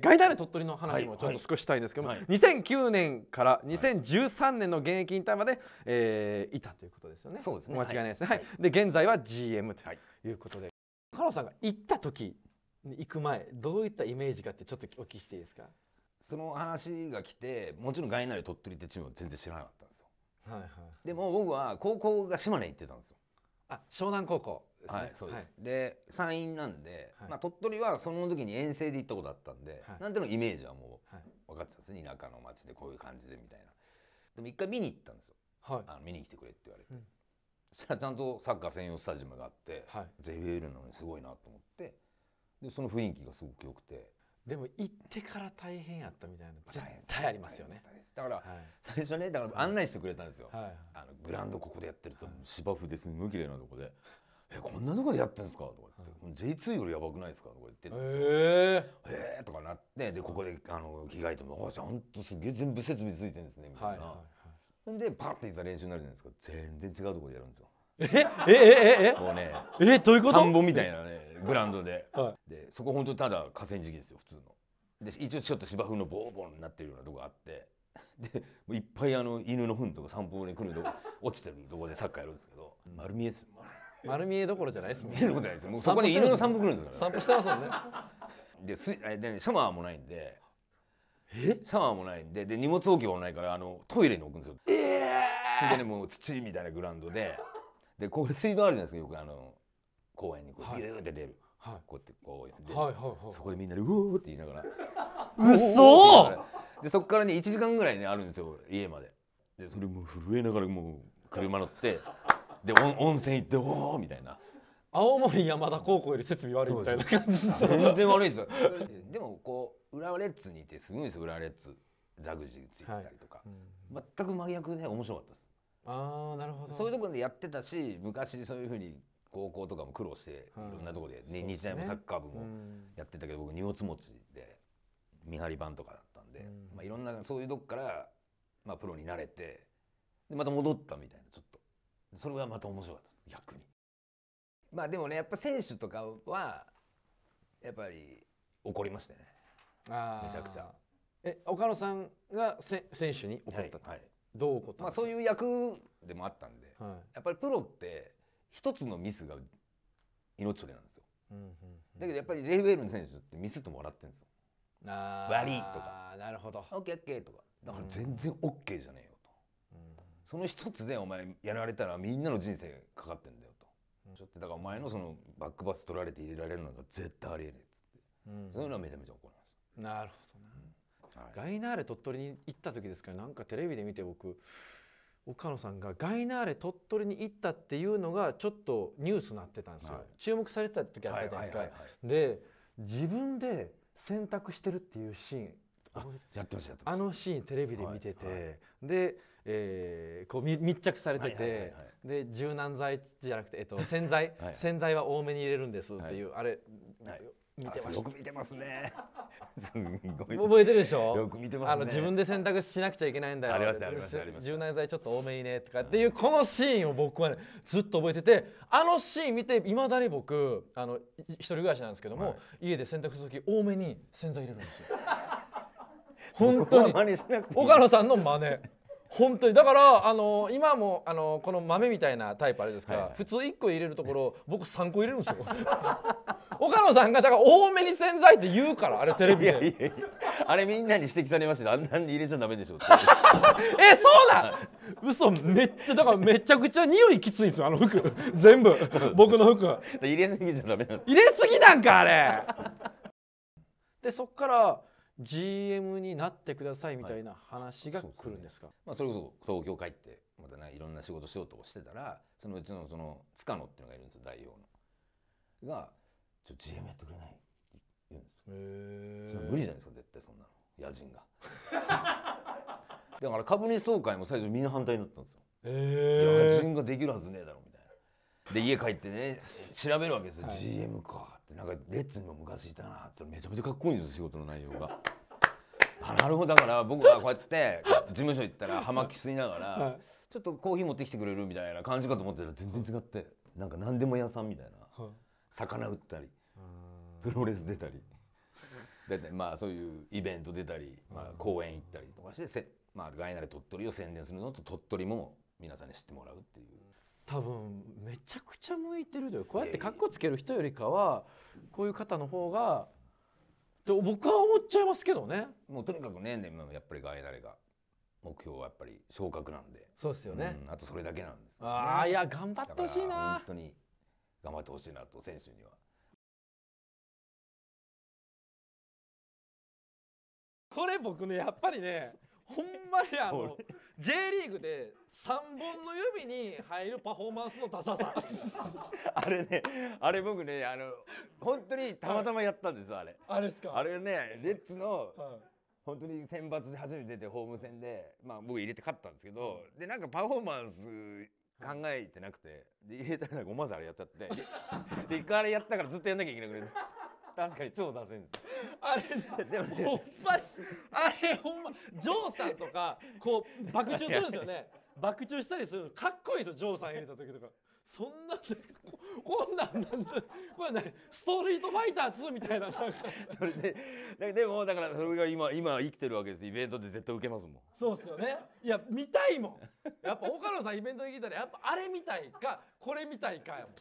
外大の鳥取の話もちょっと少ししたいんですけども、はいはい、2009年から2013年の現役引退まで、はい、えー、いたということですよね。そうですね間違いないですね。はい、で現在は GM ということで、加納さんが行った時行く前どういったイメージかってちょっとお聞きしていいですかその話が来てもちろん外大の鳥取ってチームは全然知らなかったんですよ。はいはい、でも僕は高校が島根行ってたんですよ。あ湘南高校ね、はいそうです、はい、で山陰なんで、はい、まあ、鳥取はその時に遠征で行ったことあったんで、はい、なんていうのイメージはもう分かってたんですね田舎の町でこういう感じでみたいなでも一回見に行ったんですよ、あの見に来てくれって言われて、うん、そしたらちゃんとサッカー専用スタジアムがあって、はい、エールなのにすごいなと思ってでその雰囲気がすごく良くてでも行ってから大変やったみたいな絶対ありますよねだから、はい、最初ねだから案内してくれたんですよ、はい、あのグラウンドここでやってると、芝生ですごい綺麗なとこでえこんなとこでやってんですか?」とか言って、うん、J2 よりやばくないですか?」とか言ってたんですよ。えー、とかなってでここであの着替えても「あちゃんとすげえ全部設備ついてるんですね」みたいな。はいはいほんでパッていざ練習になるじゃないですか全然違うところでやるんですよえええええもうねえどういうこと田んぼみたいなねグラウンドではい、でそこ本当ただ河川敷ですよ普通ので一応ちょっと芝生のボーボーになってるようなとこあってでもういっぱいあの犬の糞とか散歩に来るとこ落ちてるとこでサッカーやるんですけど丸見えですよ 丸見えどころじゃないですもんね。どころじゃないです。そこに犬の散歩来るんですから、散歩してますもんね。ですでシャワーもないんで。えシャワーもないんでで荷物置き場もないからあのトイレに置くんですよ。ええー、でねもう土みたいなグラウンドででこう水道あるじゃないですかよくあの公園にこうビューって出る、はい、こうやってこうやって、はいはいはい、そこでみんなで「うお!」って言いながら「うそでそこからね1時間ぐらいねあるんですよ家まで。でそれも震えながらもう車乗ってで温泉行っておおみたいな青森山田高校より設備悪いみたいな感じ全然悪いですよでもこう浦和レッズにいてすごいです浦和レッズザグジーついてたりとか、はい、全く真逆で面白かったですあなるほどそういうところでやってたし昔そういうふうに高校とかも苦労して、い、ろんなところで、ね、日大もサッカー部もやってたけど、僕荷物持ちで見張り番とかだったんで、まあ、いろんなそういうとこから、まあ、プロになれてでまた戻ったみたいなちょっそれがまた面白かったです逆にまあでもねやっぱ選手とかはやっぱり怒りましたねあめちゃくちゃえ岡野さんがせ選手に怒ったと、はいはい、どう怒ったまあそういう役でもあったんで、はい、やっぱりプロって一つのミスが命取りなんですよ、うんうんうん、だけどやっぱり JBL の選手ってミスってもらってるんですよ悪いとかなるほどオッケーオッケーとかだから全然オッケーじゃねえよその一つでお前やられたらみんなの人生かかってんだよと、うん、ちょっとだからお前のそのバックパス取られて入れられるのが絶対ありえねえっつって、うん、そういうのはめちゃめちゃ怒りましたなるほどな、はい、ガイナーレ鳥取に行った時ですからなんかテレビで見て僕岡野さんがガイナーレ鳥取に行ったっていうのがちょっとニュースなってたんですよ、はい、注目されてた時あったじゃないですか、で自分で選択してるっていうシーンあやってましたあのシーンテレビで見てて、はいはい、でえー、こう密着されてて、で柔軟剤じゃなくて、えっと、洗剤、はい、洗剤は多めに入れるんですっていう、はい、あれ、はい、見てますよく見てますね すごい覚えてるでしょよく見てます、ね、あの自分で洗濯しなくちゃいけないんだよありましたありました柔軟剤ちょっと多めにねとかっていうこのシーンを僕はねずっと覚えててあのシーン見ていまだに僕あの一人暮らしなんですけども、家で洗濯する時多めに洗剤入れるんですよ 本当に岡野さんの真似本当にだからあのー、今もあのー、この豆みたいなタイプあれですから、はいはい、普通1個入れるところ僕3個入れるんですよ 岡野さんがだから多めに洗剤って言うからあれテレビでいやいやいやあれみんなに指摘されましたあんなに入れちゃダメでしょ えそうだ嘘めっちゃだからめちゃくちゃ匂いきついんですよあの服全部僕の服入れすぎじゃダメなん入れすぎなんかあれでそっから GM になってくださいみたいな話が来るんですか、はいすね、まあ、それこそ東京帰ってまたねいろんな仕事しようとしてたらそのうちのその塚野っていうのがいるんですよ代表の。が「ちょ GM やってくれない?」って言うんですよ。へ無理じゃないですか絶対そんなの野人が。だから株主総会も最初みんな反対になったんですよ。え野人ができるはずねえだろみたいな。で家帰ってね調べるわけですよ、はい、GM かってなんかレッツにも昔いたなってめちゃめちゃかっこいいんです仕事の内容が。あなるほどだから僕はこうやって事務所行ったら葉巻吸いながら、ちょっとコーヒー持ってきてくれるみたいな感じかと思ってたら全然違ってなんか何でも屋さんみたいな、魚売ったりプロレス出たり大体まあそういうイベント出たり、まあ、公演行ったりとかしてせ、まあ、ガイナで鳥取を宣伝するのと鳥取も皆さんに知ってもらうっていう。多分めちゃくちゃ向いてるというこうやってかっこつける人よりかはこういう方の方がと僕は思っちゃいますけどねもうとにかくね年々やっぱりガエナレが目標はやっぱり昇格なんでそうですよね、うん、あとそれだけなんです、ね、ああいや頑張ってほしいな本当に頑張ってほしいなと選手には。これ僕ねやっぱりねほんまにあの J リーグで3本の指に入るパフォーマンスのダサさあれねあれ僕ねあの本当にたまたまやったんですよ、あれあれですかあれねレッツの、本当に選抜で初めて出てホーム戦で、まあ、僕入れて勝ったんですけど、でなんかパフォーマンス考えてなくて、で入れたらごまずあれやっちゃってで一回あれやったからずっとやんなきゃいけなくなって確かに超ダセんですあれでもねほんまあれほんまジョーさんとかこう爆中するんですよね 爆中したりするかっこいいでジョーさん入れた時とかそんなここんなんなんこれねストリートファイター2みたいな それでででもだからそれが今今生きてるわけですイベントで絶対受けますもんそう っすよねいや見たいもんやっぱ岡野さんイベントで聞いたらやっぱあれみたいかこれみたいかやもん